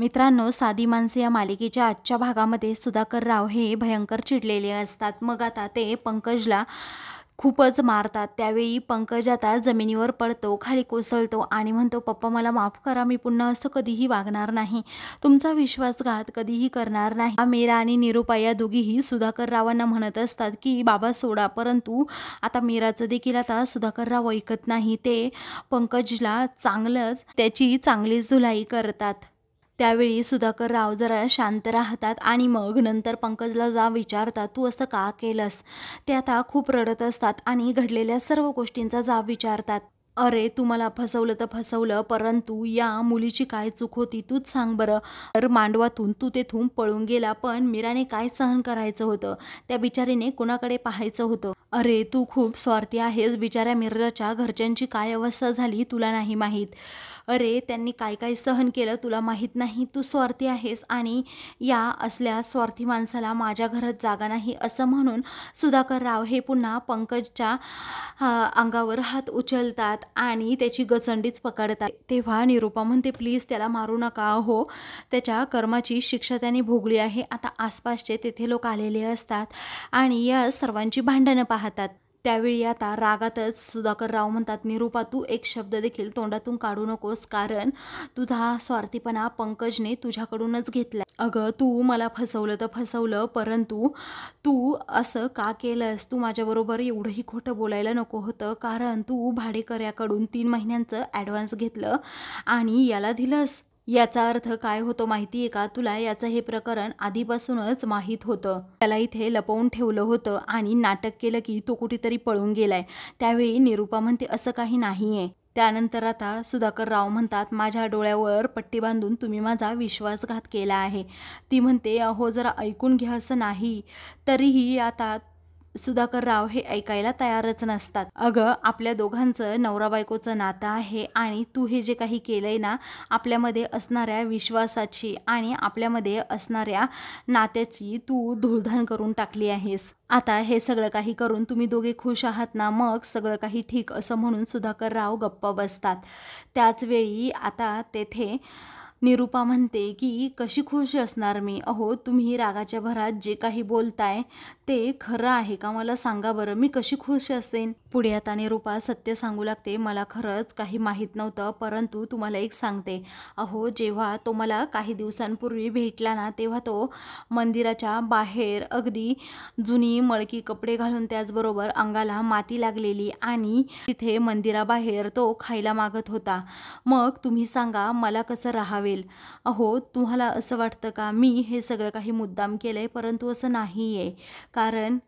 मित्रांनो साधी माणसे या मालिकेच्या आजच्या भागामध्ये सुधाकर राव हे भयंकर चिडलेले असतात मग आता ते पंकजला खूपच मारतात त्यावेळी पंकज आता जमिनीवर पडतो खाली कोसळतो आणि म्हणतो पप्पा मला माफ करा मी पुन्हा असं कधीही वागणार नाही तुमचा विश्वासघात कधीही करणार नाही मीरा आणि निरुपा या दोघीही सुधाकर रावांना म्हणत असतात की बाबा सोडा परंतु आता मीराचं देखील आता सुधाकर राव ऐकत नाही ते पंकजला चांगलंच त्याची चांगलीच धुलाई करतात त्यावेळी सुधाकर राव जरा शांत राहतात आणि मग नंतर पंकजला जा विचारतात तू असं का केलंस ते आता खूप रडत असतात आणि घडलेल्या सर्व गोष्टींचा जाब विचारतात अरे तू मला फसवलं तर फसवलं परंतु या मुलीची काय चूक होती तूच सांग बरं तर मांडवातून तू तेथून पळून गेला पण मीराने काय सहन करायचं होतं त्या बिचारीने कोणाकडे पाहायचं होतं अरे तू खूप स्वार्थी आहेस बिचाऱ्या मिराच्या घरच्यांची काय अवस्था झाली तुला नाही माहीत अरे त्यांनी काय काय सहन केलं तुला माहीत नाही तू स्वार्थी आहेस आणि या असल्या स्वार्थी माणसाला माझ्या घरात जागा नाही असं म्हणून सुधाकर राव हे पुन्हा पंकजच्या अंगावर हात उचलतात येतात आणि त्याची गचंडीच पकडतात तेव्हा निरुपा म्हणते प्लीज त्याला मारू नका हो त्याच्या कर्माची शिक्षा त्याने भोगली आहे आता आसपासचे तेथे लोक आलेले असतात आणि या सर्वांची भांडणं पाहतात त्यावेळी आता रागातच सुधाकरराव म्हणतात निरूपा तू एक शब्द देखील तोंडातून काढू नकोस कारण तुझा स्वार्थीपणा पंकजने तुझ्याकडूनच घेतला अगं तू मला फसवलं तर फसवलं परंतु तू असं का केलंस तू माझ्याबरोबर एवढंही खोटं बोलायला नको होतं कारण तू भाडेकऱ्याकडून तीन महिन्यांचं ॲडव्हान्स घेतलं आणि याला दिलंस याचा अर्थ काय होतो माहिती आहे का तुला याचं हे प्रकरण आधीपासूनच माहीत होतं त्याला इथे लपवून ठेवलं होतं आणि नाटक केलं की तो कुठेतरी पळून गेलाय त्यावेळी निरुपा म्हणते असं काही नाही आहे त्यानंतर आता सुधाकर राव म्हणतात माझ्या डोळ्यावर पट्टी बांधून तुम्ही माझा विश्वासघात केला आहे ती म्हणते अहो जरा ऐकून घ्या असं नाही तरीही आता सुधाकर राव हे ऐकायला तयारच नसतात अगं आपल्या दोघांचं नवरा बायकोचं नातं आहे आणि तू हे जे काही केलंय ना आपल्यामध्ये असणाऱ्या विश्वासाची आणि आपल्यामध्ये असणाऱ्या नात्याची तू धुळधाण करून टाकली आहेस आता हे सगळं काही करून तुम्ही दोघे खुश आहात ना मग सगळं काही ठीक असं म्हणून सुधाकर राव गप्पा बसतात त्याचवेळी आता तेथे निरूपा म्हणते की कशी खुश असणार मी अहो तुम्ही रागाच्या भरात जे काही बोलताय ते खरं आहे का मला सांगा बरं मी कशी खुश असेन पुढे आता निरुपा सत्य सांगू लागते मला खरंच काही माहीत नव्हतं परंतु तुम्हाला एक सांगते अहो जेव्हा तो मला काही दिवसांपूर्वी भेटला ना तेव्हा तो मंदिराच्या बाहेर अगदी जुनी मळकी कपडे घालून त्याचबरोबर अंगाला माती लागलेली आणि तिथे मंदिराबाहेर तो खायला मागत होता मग तुम्ही सांगा मला कसं राहावे अहो तुम्हाला असं वाटतं का मी हे सगळं काही मुद्दाम केलं आहे परंतु असं नाही आहे कारण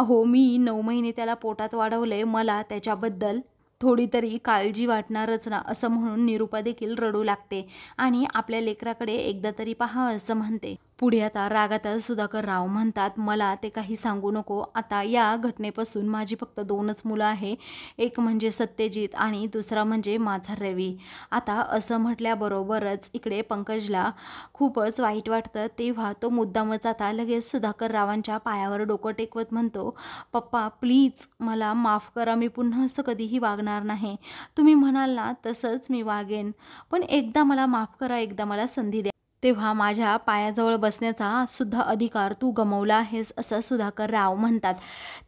अहो मी नऊ महिने त्याला पोटात आहे मला त्याच्याबद्दल थोडी तरी काळजी वाटणारच ना असं म्हणून निरूपा देखील रडू लागते आणि आपल्या लेकराकडे एकदा तरी पहा असं म्हणते पुढे आता रागातच सुधाकर राव म्हणतात मला ते काही सांगू नको आता या घटनेपासून माझी फक्त दोनच मुलं आहे एक म्हणजे सत्यजित आणि दुसरा म्हणजे माझा रवी आता असं म्हटल्याबरोबरच इकडे पंकजला खूपच वाईट वाटतं तेव्हा तो मुद्दामच आता लगेच सुधाकर रावांच्या पायावर डोकं टेकवत म्हणतो पप्पा प्लीज मला माफ करा मी पुन्हा असं कधीही वागणार नाही तुम्ही म्हणाल ना तसंच मी वागेन पण एकदा मला माफ करा एकदा मला संधी द्या तेव्हा माझ्या पायाजवळ बसण्याचा सुद्धा अधिकार तू गमवला आहेस असं सुधाकर राव म्हणतात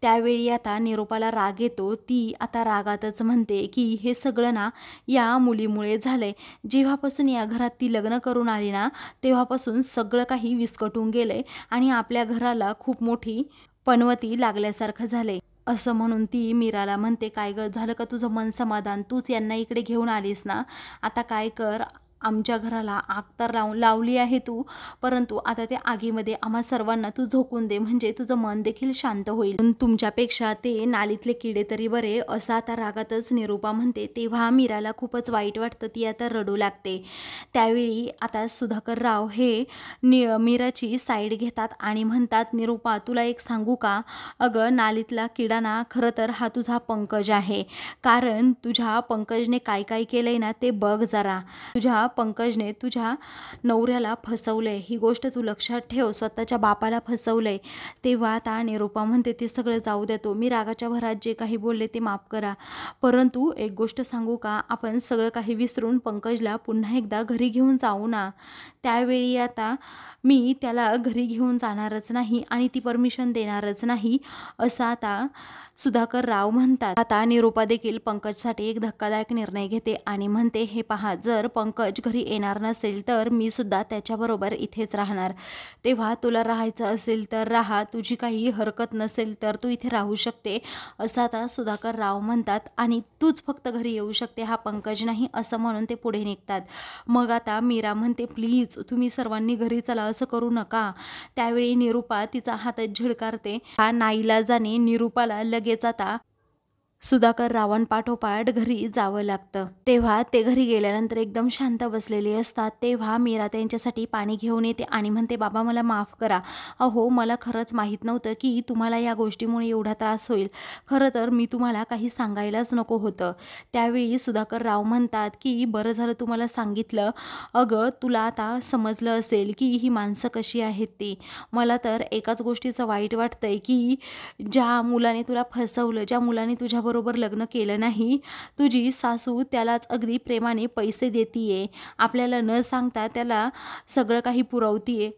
त्यावेळी आता निरोपाला राग येतो ती आता रागातच म्हणते की हे सगळं ना या मुलीमुळे झालंय जेव्हापासून या घरात ती लग्न करून आली ना तेव्हापासून सगळं काही विस्कटून गेलं आणि आपल्या घराला खूप मोठी पनवती लागल्यासारखं झालंय असं म्हणून ती मीराला म्हणते काय ग झालं का तुझं मन समाधान तूच यांना इकडे घेऊन आलीस ना आता काय कर आमच्या घराला आग तर लाव लावली आहे तू परंतु आता त्या आगीमध्ये आम्हा सर्वांना तू झोकून दे म्हणजे तुझं मन देखील शांत होईल तुमच्यापेक्षा ते नालीतले किडे तरी बरे असं आता रागातच निरूपा म्हणते तेव्हा मीराला खूपच वाईट वाटतं ती आता रडू लागते त्यावेळी आता सुधाकर राव हे नि मीराची साईड घेतात आणि म्हणतात निरूपा तुला एक सांगू का अगं नालीतला किडा ना खरं तर हा तुझा पंकज आहे कारण तुझ्या पंकजने काय काय केलंय ना ते बघ जरा तुझ्या पंकजने तुझ्या नवऱ्याला फसवलं आहे ही गोष्ट तू लक्षात ठेव स्वतःच्या बापाला फसवलं आहे तेव्हा आता निरूपा म्हणते ते सगळं जाऊ देतो मी रागाच्या भरात जे काही बोलले ते माफ करा परंतु एक गोष्ट सांगू का आपण सगळं काही विसरून पंकजला पुन्हा एकदा घरी घेऊन जाऊ ना त्यावेळी आता मी त्याला घरी घेऊन जाणारच नाही आणि ती परमिशन देणारच नाही असं आता सुधाकर राव म्हणतात आता निरुपा देखील पंकजसाठी एक धक्कादायक निर्णय घेते आणि म्हणते हे पहा जर पंकज घरी येणार नसेल तर मी सुद्धा त्याच्याबरोबर इथेच राहणार तेव्हा तुला राहायचं असेल तर राहा तुझी काही हरकत नसेल तर तू इथे राहू शकते असं आता सुधाकर राव म्हणतात आणि तूच फक्त घरी येऊ शकते हा पंकज नाही असं म्हणून ते पुढे निघतात मग आता मीरा म्हणते प्लीज तुम्ही सर्वांनी घरी चला असं करू नका त्यावेळी निरुपा तिचा हातच झिडकारते हा नाईला जाणे निरुपाला लग 给咋打。सुधाकर रावण पाठोपाठ घरी जावं लागतं तेव्हा ते घरी गेल्यानंतर एकदम शांत बसलेले असतात तेव्हा मीरा त्यांच्यासाठी पाणी घेऊन येते आणि म्हणते बाबा मला माफ करा अहो मला खरंच माहीत नव्हतं की तुम्हाला या गोष्टीमुळे एवढा त्रास होईल खरं तर मी तुम्हाला काही सांगायलाच नको होतं त्यावेळी सुधाकर राव म्हणतात की बरं झालं तुम्हाला सांगितलं अगं तुला आता समजलं असेल की ही माणसं कशी आहेत ती मला तर एकाच गोष्टीचं वाईट वाटतंय की ज्या मुलाने तुला फसवलं ज्या मुलाने तुझ्याबरोबर बरोबर लग्न केलं नाही तुझी सासू त्यालाच अगदी प्रेमाने पैसे देतीये आपल्याला न सांगता त्याला सगळं काही पुरवतीये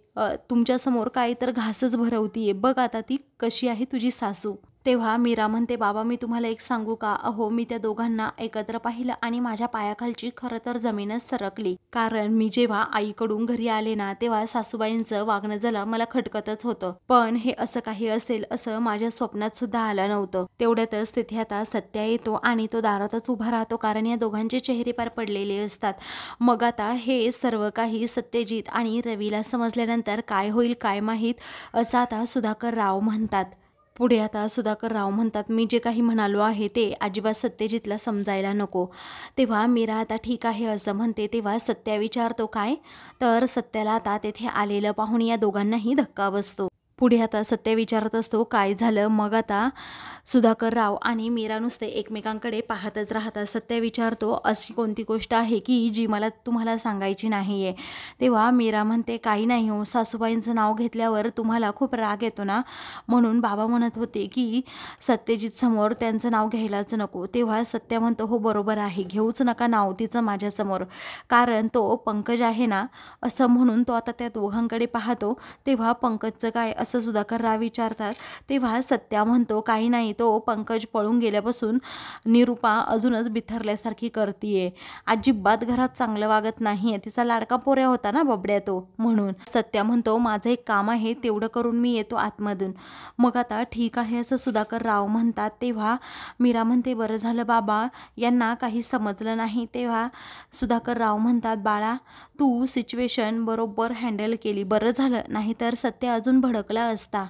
तुमच्यासमोर काय तर घासच भरवतीये बघ आता ती कशी आहे तुझी सासू तेव्हा मीरा म्हणते बाबा मी तुम्हाला एक सांगू का अहो मी त्या दोघांना एकत्र पाहिलं आणि माझ्या पायाखालची खरं तर जमीनच सरकली कारण मी जेव्हा आईकडून घरी आले ना तेव्हा सासूबाईंचं वागणं जला मला खटकतच होतं पण हे असं काही असेल असं माझ्या स्वप्नात सुद्धा आलं नव्हतं तेवढ्यातच तिथे आता सत्या येतो आणि तो दारातच उभा राहतो कारण या दोघांचे चेहरे पार पडलेले असतात मग आता हे सर्व काही सत्यजित आणि रवीला समजल्यानंतर काय होईल काय माहीत असं आता सुधाकर राव म्हणतात पुढे आता सुधाकर राव म्हणतात मी जे काही म्हणालो आहे ते अजिबात सत्यजितला समजायला नको तेव्हा मीरा आता ठीक आहे असं म्हणते तेव्हा सत्या विचारतो काय तर सत्याला आता तेथे आलेलं पाहून या दोघांनाही धक्का बसतो पुढे आता सत्य विचारत असतो काय झालं मग आता सुधाकर राव आणि मीरा नुसते एकमेकांकडे पाहतच राहतात सत्य विचारतो अशी कोणती गोष्ट आहे की जी मला तुम्हाला सांगायची नाही आहे तेव्हा मीरा म्हणते काही नाही हो सासूबाईंचं नाव घेतल्यावर तुम्हाला खूप राग येतो ना म्हणून बाबा म्हणत होते की सत्यजित समोर त्यांचं नाव घ्यायलाच नको तेव्हा सत्य म्हणतो हो बरोबर आहे घेऊच नका नाव तिचं माझ्यासमोर कारण तो पंकज आहे ना असं म्हणून तो आता त्या दोघांकडे पाहतो तेव्हा पंकजचं काय असं सुधाकर राव विचारतात तेव्हा सत्या म्हणतो काही नाही तो पंकज पळून गेल्यापासून निरुपा अजूनच बिथरल्यासारखी करतीये अजिबात घरात चांगलं वागत नाही तिचा लाडका पोऱ्या होता ना बबड्या तो म्हणून सत्या म्हणतो माझं एक काम आहे तेवढं करून मी येतो आतमधून मग आता ठीक आहे असं सुधाकर राव म्हणतात तेव्हा मीरा म्हणते बरं झालं बाबा यांना काही समजलं नाही तेव्हा सुधाकर राव म्हणतात बाळा तू सिच्युएशन बरोबर हँडल केली बरं झालं नाहीतर सत्य अजून भडकला असता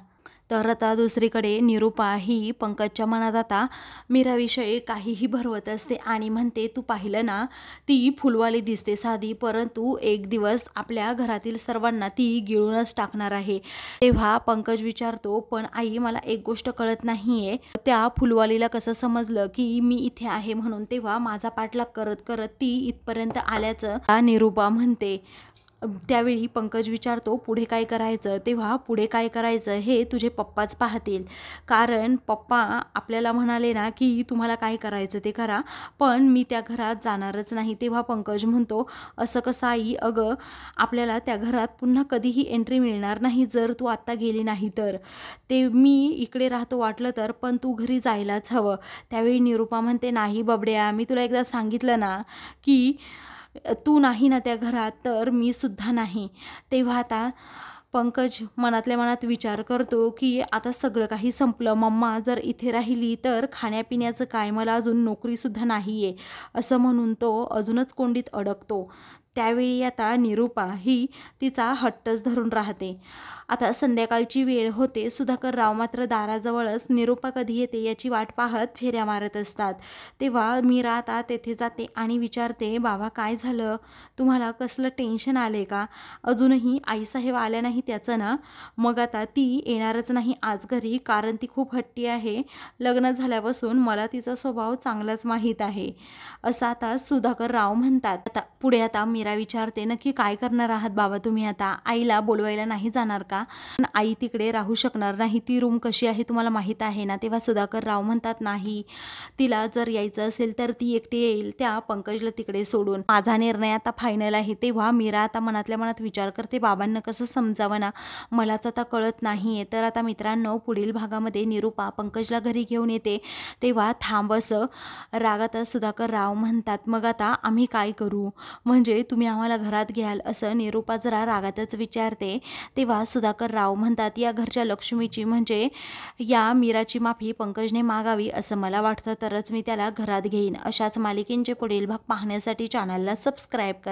तर आता दुसरीकडे निरूपा ही पंकजच्या मनात आता मीराविषयी काहीही भरवत असते आणि म्हणते तू पाहिलं ना ती फुलवाली दिसते साधी परंतु एक दिवस आपल्या घरातील सर्वांना ती गिळूनच टाकणार आहे तेव्हा पंकज विचारतो पण आई मला एक गोष्ट कळत नाहीये त्या फुलवालीला कसं समजलं की मी इथे आहे म्हणून तेव्हा माझा पाठलाग करत करत ती इथपर्यंत आल्याचं निरूपा म्हणते त्यावेळी पंकज विचारतो पुढे काय करायचं तेव्हा पुढे काय करायचं हे तुझे पप्पाच पाहतील कारण पप्पा आपल्याला म्हणाले ना की तुम्हाला काय करायचं ते करा पण मी त्या घरात जाणारच नाही तेव्हा पंकज म्हणतो असं कसं आई अगं आपल्याला त्या घरात पुन्हा कधीही एंट्री मिळणार नाही जर तू आत्ता गेली नाही तर ते मी इकडे राहतो वाटलं तर पण तू घरी जायलाच हवं त्यावेळी निरूपा म्हणते नाही बबड्या मी तुला एकदा सांगितलं ना की तू नाही ना त्या घरात तर मी सुद्धा नाही तेव्हा आता पंकज मनातल्या मनात विचार करतो की आता सगळं काही संपलं मम्मा जर इथे राहिली तर खाण्यापिण्याचं काय मला अजून नोकरीसुद्धा नाही आहे असं म्हणून तो अजूनच कोंडीत अडकतो त्यावेळी आता निरूपा ही तिचा हट्टच धरून राहते आता संध्याकाळची वेळ होते सुधाकरराव मात्र दाराजवळच निरूपा कधी येते याची वाट पाहत फेऱ्या मारत असतात तेव्हा मीरा आता तेथे जाते आणि विचारते बाबा काय झालं तुम्हाला कसलं टेन्शन आले का अजूनही आईसाहेब आल्या नाही त्याचं ना मग आता ती येणारच नाही आज घरी कारण ती खूप हट्टी आहे लग्न झाल्यापासून मला तिचा स्वभाव चांगलाच माहीत आहे असं आता सुधाकर राव म्हणतात आता पुढे आता मीरा विचारते नक्की काय करणार आहात बाबा तुम्ही आता आईला बोलवायला नाही जाणार का आई तिकडे राहू शकणार नाही ती रूम कशी आहे तुम्हाला माहीत आहे ना तेव्हा सुधाकर राव म्हणतात नाही तिला जर यायचं असेल तर ती एकटी येईल त्या पंकजला तिकडे सोडून माझा निर्णय आता फायनल आहे तेव्हा मीरा आता मनातल्या मनात विचार करते बाबांना कसं समजावं ना मलाच आता कळत नाही आहे तर आता मित्रांनो पुढील भागामध्ये निरूपा पंकजला घरी घेऊन येते तेव्हा थांबस रागातच सुधाकर राव म्हणतात मग आता आम्ही काय करू म्हणजे तुम्ही आम्हाला घरात घ्याल असं निरुपा जरा रागातच विचारते तेव्हा सुधा सुधाकर राव म्हणतात या घरच्या लक्ष्मीची म्हणजे या मीराची माफी पंकजने मागावी असं मला वाटतं तरच मी त्याला घरात घेईन अशाच मालिकेंचे पुढील भाग पाहण्यासाठी चॅनलला सबस्क्राईब करा